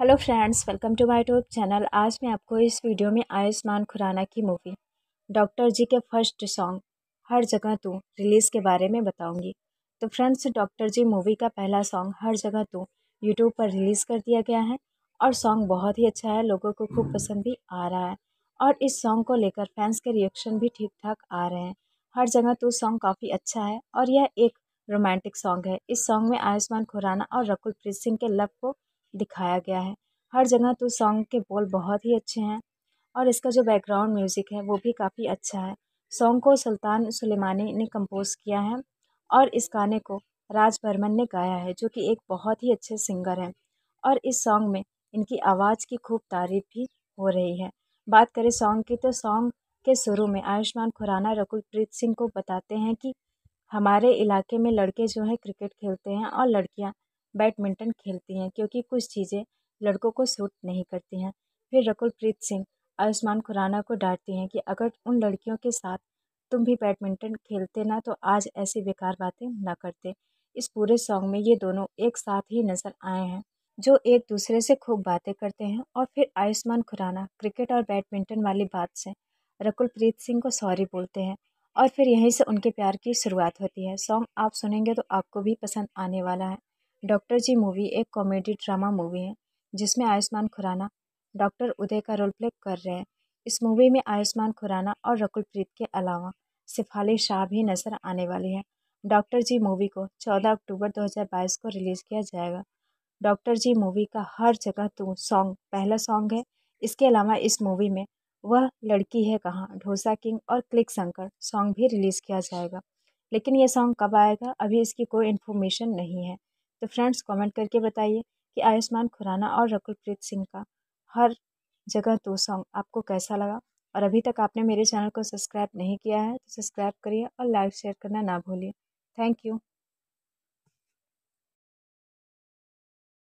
hello friends welcome to my tube channel आज मैं आपको इस वीडियो में आयुष्मान खुराना की मूवी डॉक्टर जी के फर्स्ट सॉन्ग हर जगह तू रिलीज़ के बारे में बताऊंगी तो फ्रेंड्स डॉक्टर जी मूवी का पहला सॉन्ग हर जगह तू यूट्यूब पर रिलीज़ कर दिया गया है और सॉन्ग बहुत ही अच्छा है लोगों को खूब पसंद भी आ रहा है और इस सॉन्ग को लेकर फैंस के रिएक्शन भी ठीक ठाक आ रहे हैं हर जगह तो सॉन्ग काफ़ी अच्छा है और यह एक रोमांटिक सॉन्ग है इस सॉन्ग में आयुष्मान खुराना और रकुल प्रीत सिंह के लव को दिखाया गया है हर जगह तो सॉन्ग के बोल बहुत ही अच्छे हैं और इसका जो बैकग्राउंड म्यूज़िक है वो भी काफ़ी अच्छा है सॉन्ग को सुल्तान सुलेमानी ने कंपोज़ किया है और इस गाने को राज बर्मन ने गाया है जो कि एक बहुत ही अच्छे सिंगर हैं और इस सॉन्ग में इनकी आवाज़ की खूब तारीफ़ भी हो रही है बात करें सॉन्ग की तो सॉन्ग के शुरू में आयुष्मान खुराना रकुलप्रीत सिंह को बताते हैं कि हमारे इलाके में लड़के जो हैं क्रिकेट खेलते हैं और लड़कियां बैडमिंटन खेलती हैं क्योंकि कुछ चीज़ें लड़कों को सूट नहीं करती हैं फिर रकुल प्रीत सिंह आयुष्मान खुराना को डांटती हैं कि अगर उन लड़कियों के साथ तुम भी बैडमिंटन खेलते ना तो आज ऐसी बेकार बातें ना करते इस पूरे सॉन्ग में ये दोनों एक साथ ही नज़र आए हैं जो एक दूसरे से खूब बातें करते हैं और फिर आयुष्मान खुराना क्रिकेट और बैडमिंटन वाली बात से रकुल प्रीत सिंह को सॉरी बोलते हैं और फिर यहीं से उनके प्यार की शुरुआत होती है सॉन्ग आप सुनेंगे तो आपको भी पसंद आने वाला है डॉक्टर जी मूवी एक कॉमेडी ड्रामा मूवी है जिसमें आयुष्मान खुराना डॉक्टर उदय का रोल प्ले कर रहे हैं इस मूवी में आयुष्मान खुराना और रकुल प्रीत के अलावा शिफाली शाह भी नज़र आने वाली है डॉक्टर जी मूवी को 14 अक्टूबर 2022 को रिलीज़ किया जाएगा डॉक्टर जी मूवी का हर जगह तू तो सॉन्ग पहला सॉन्ग है इसके अलावा इस मूवी में वह लड़की है कहाँ ढोसा किंग और क्लिक शंकर सॉन्ग भी रिलीज़ किया जाएगा लेकिन यह सॉन्ग कब आएगा अभी इसकी कोई इन्फॉर्मेशन नहीं है तो फ्रेंड्स कमेंट करके बताइए कि आयुष्मान खुराना और रकुलप्रीत सिंह का हर जगह दो तो सॉन्ग आपको कैसा लगा और अभी तक आपने मेरे चैनल को सब्सक्राइब नहीं किया है तो सब्सक्राइब करिए और लाइक शेयर करना ना भूलिए थैंक यू